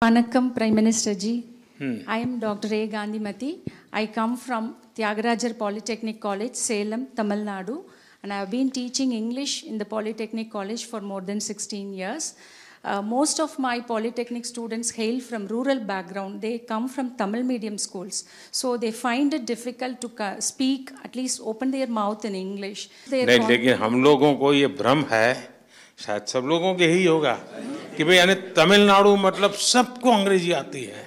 Panakkam Prime Minister Ji. Hmm. I am Dr. A. Gandhi Gandhimati. I come from Tyagarajar Polytechnic College, Salem, Tamil Nadu. And I have been teaching English in the Polytechnic College for more than 16 years. Uh, most of my Polytechnic students hail from rural background. They come from Tamil medium schools. So they find it difficult to speak, at least open their mouth in English. Their नहीं, लेकिन हम लोगों को ये भ्रम शायद सब लोगों के ही होगा कि भाई यानी तमिलनाडु मतलब सबको अंग्रेजी आती है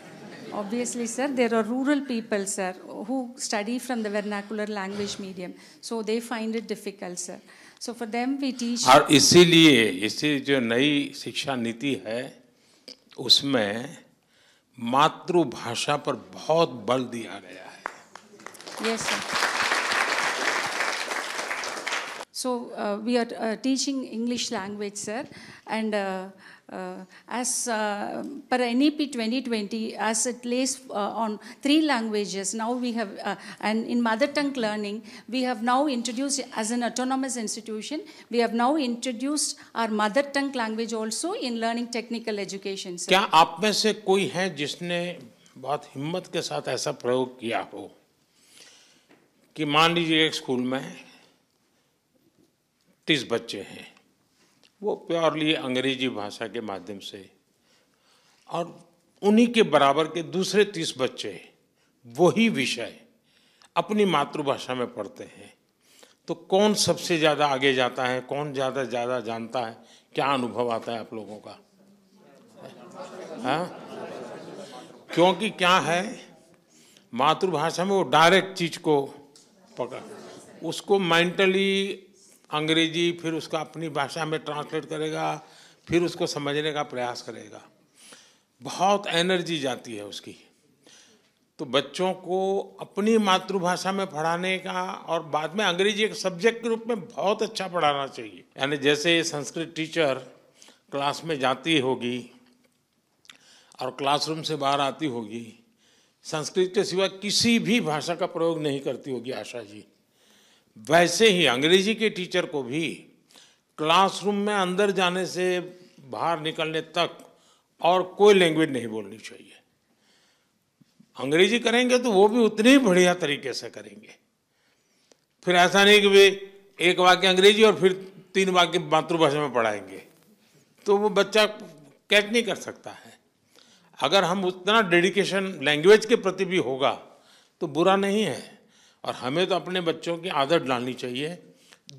Obviously, sir, there are rural people, sir, who study from the vernacular language medium. So they find it difficult, sir. So for them, we teach. और इसीलिए इसी जो नई शिक्षा नीति है उसमें मातृभाषा पर बहुत बल दिया गया है yes, sir So uh, we are uh, teaching English language, sir. And uh, Uh, as uh, per NEP 2020, as it lays uh, on three languages, now we have, uh, and in mother tongue learning, we have now introduced, as an autonomous institution, we have now introduced our mother tongue language also in learning technical education, sir. क्या आप में से कोई है जिसने बहुत हिम्मत के साथ ऐसा प्रयोग किया हो कि मान लीजिए एक स्कूल में छत्तीस बच्चे हैं वो प्योरली अंग्रेजी भाषा के माध्यम से और उन्हीं के बराबर के दूसरे तीस बच्चे वही विषय अपनी मातृभाषा में पढ़ते हैं तो कौन सबसे ज़्यादा आगे जाता है कौन ज़्यादा ज़्यादा जानता है क्या अनुभव आता है आप लोगों का हाँ क्योंकि क्या है मातृभाषा में वो डायरेक्ट चीज़ को पकड़ उसको मेंटली अंग्रेजी फिर उसका अपनी भाषा में ट्रांसलेट करेगा फिर उसको समझने का प्रयास करेगा बहुत एनर्जी जाती है उसकी तो बच्चों को अपनी मातृभाषा में पढ़ाने का और बाद में अंग्रेजी एक सब्जेक्ट के रूप में बहुत अच्छा पढ़ाना चाहिए यानी जैसे संस्कृत टीचर क्लास में जाती होगी और क्लासरूम से बाहर आती होगी संस्कृत के सिवा किसी भी भाषा का प्रयोग नहीं करती होगी आशा जी वैसे ही अंग्रेजी के टीचर को भी क्लासरूम में अंदर जाने से बाहर निकलने तक और कोई लैंग्वेज नहीं बोलनी चाहिए अंग्रेजी करेंगे तो वो भी उतनी ही बढ़िया तरीके से करेंगे फिर ऐसा नहीं कि वे एक वाक्य अंग्रेजी और फिर तीन वाक्य मातृभाषा में पढ़ाएंगे तो वो बच्चा कैच नहीं कर सकता है अगर हम उतना डेडिकेशन लैंग्वेज के प्रति भी होगा तो बुरा नहीं है और हमें तो अपने बच्चों की आदत डालनी चाहिए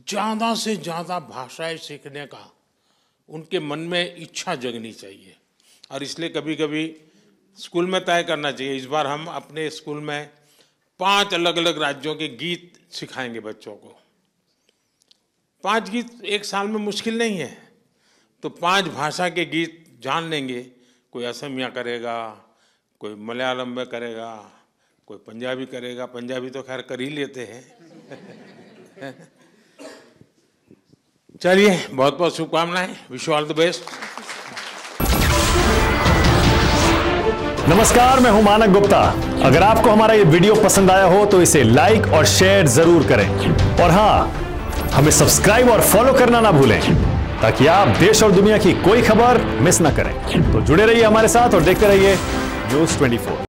ज़्यादा से ज़्यादा भाषाएं सीखने का उनके मन में इच्छा जगनी चाहिए और इसलिए कभी कभी स्कूल में तय करना चाहिए इस बार हम अपने स्कूल में पांच अलग अलग राज्यों के गीत सिखाएंगे बच्चों को पांच गीत एक साल में मुश्किल नहीं है तो पांच भाषा के गीत जान लेंगे कोई असमिया करेगा कोई मलयालम में करेगा कोई पंजाबी करेगा पंजाबी तो खैर कर ही लेते हैं चलिए बहुत बहुत शुभकामनाएं विश ऑल द बेस्ट नमस्कार मैं हूं मानक गुप्ता अगर आपको हमारा ये वीडियो पसंद आया हो तो इसे लाइक और शेयर जरूर करें और हाँ हमें सब्सक्राइब और फॉलो करना ना भूलें ताकि आप देश और दुनिया की कोई खबर मिस ना करें तो जुड़े रहिए हमारे साथ और देखते रहिए न्यूज ट्वेंटी